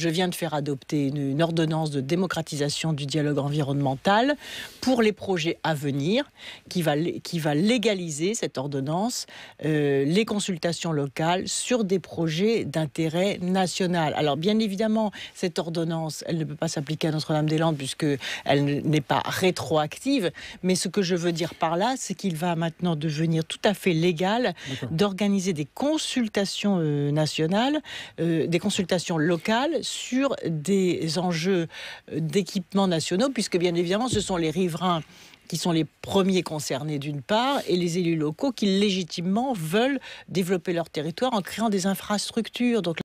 je viens de faire adopter une, ordonnance de démocratisation du dialogue environnemental pour les projets à venir qui va, qui va légaliser cette ordonnance, euh, les consultations locales sur des projets d'intérêt national. Alors bien évidemment, cette ordonnance, elle ne peut pas s'appliquer à Notre-Dame-des-Landes puisque elle n'est pas rétroactive, mais ce que je veux dire par là, c'est qu'il va maintenant devenir tout à fait légal d'organiser des consultations euh, nationales, euh, des consultations locales sur des enjeux d'équipements nationaux, puisque bien évidemment, ce sont les riverains qui sont les premiers concernés d'une part, et les élus locaux qui légitimement veulent développer leur territoire en créant des infrastructures.